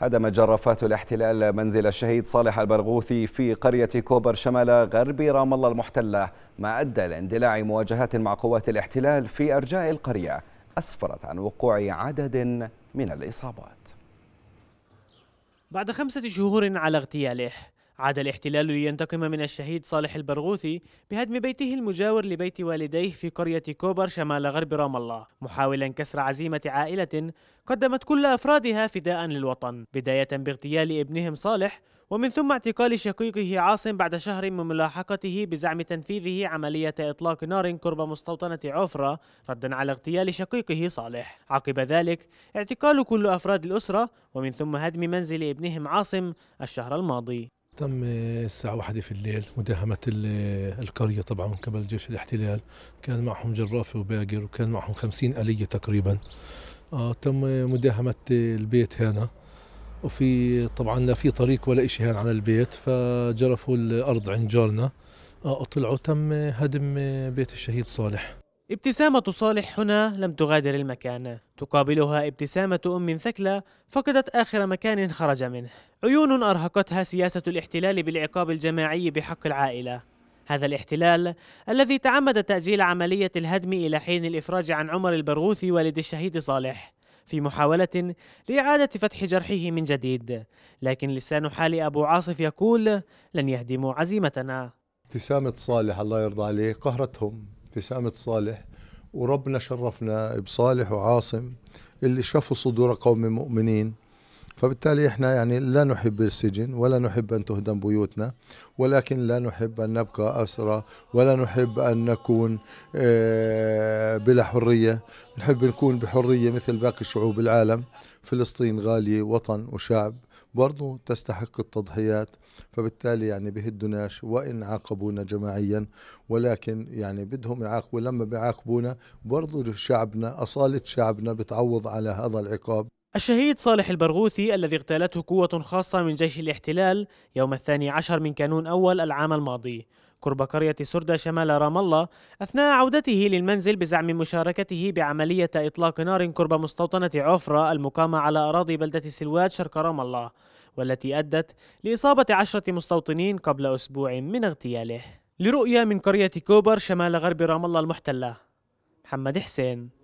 هدمت جرافات الاحتلال منزل الشهيد صالح البرغوثي في قرية كوبر شمال غرب رام الله المحتلة ما أدى لاندلاع مواجهات مع قوات الاحتلال في أرجاء القرية أسفرت عن وقوع عدد من الإصابات بعد خمسة شهور على اغتياله عاد الاحتلال لينتقم من الشهيد صالح البرغوثي بهدم بيته المجاور لبيت والديه في قرية كوبر شمال غرب رام الله محاولا كسر عزيمة عائلة قدمت كل أفرادها فداء للوطن بداية باغتيال ابنهم صالح ومن ثم اعتقال شقيقه عاصم بعد شهر من ملاحقته بزعم تنفيذه عملية إطلاق نار قرب مستوطنة عفرة ردا على اغتيال شقيقه صالح عقب ذلك اعتقال كل أفراد الأسرة ومن ثم هدم منزل ابنهم عاصم الشهر الماضي تم الساعة واحدة في الليل مداهمة القرية طبعا من قبل جيش الاحتلال كان معهم جرافة وباقر وكان معهم خمسين آلية تقريبا آه تم مداهمة البيت هنا وفي طبعا لا في طريق ولا شيء هان على البيت فجرفوا الأرض عند جارنا آه وطلعوا تم هدم بيت الشهيد صالح ابتسامة صالح هنا لم تغادر المكان تقابلها ابتسامة أم ثكلى فقدت آخر مكان خرج منه عيون أرهقتها سياسة الاحتلال بالعقاب الجماعي بحق العائلة هذا الاحتلال الذي تعمد تأجيل عملية الهدم إلى حين الإفراج عن عمر البرغوثي والد الشهيد صالح في محاولة لإعادة فتح جرحه من جديد لكن لسان حال أبو عاصف يقول لن يهدموا عزيمتنا ابتسامة صالح الله يرضى عليه قهرتهم ابتسامة صالح وربنا شرفنا بصالح وعاصم اللي شافوا صدور قوم مؤمنين فبالتالي احنا يعني لا نحب السجن ولا نحب ان تهدم بيوتنا ولكن لا نحب ان نبقى اسرى ولا نحب ان نكون آه، بلا حريه نحب نكون بحريه مثل باقي شعوب العالم فلسطين غاليه وطن وشعب برضه تستحق التضحيات فبالتالي يعني بهدوناش وان عاقبونا جماعيا ولكن يعني بدهم يعاقبوا لما بيعاقبونا برضه شعبنا اصاله شعبنا بتعوض على هذا العقاب الشهيد صالح البرغوثي الذي اغتالته قوة خاصة من جيش الاحتلال يوم الثاني عشر من كانون أول العام الماضي قرب قرية سردة شمال رام الله أثناء عودته للمنزل بزعم مشاركته بعملية إطلاق نار قرب مستوطنة عفرة المقامة على أراضي بلدة سلوات شرق رام الله والتي أدت لإصابة عشرة مستوطنين قبل أسبوع من اغتياله لرؤية من قرية كوبر شمال غرب رام الله المحتلة محمد حسين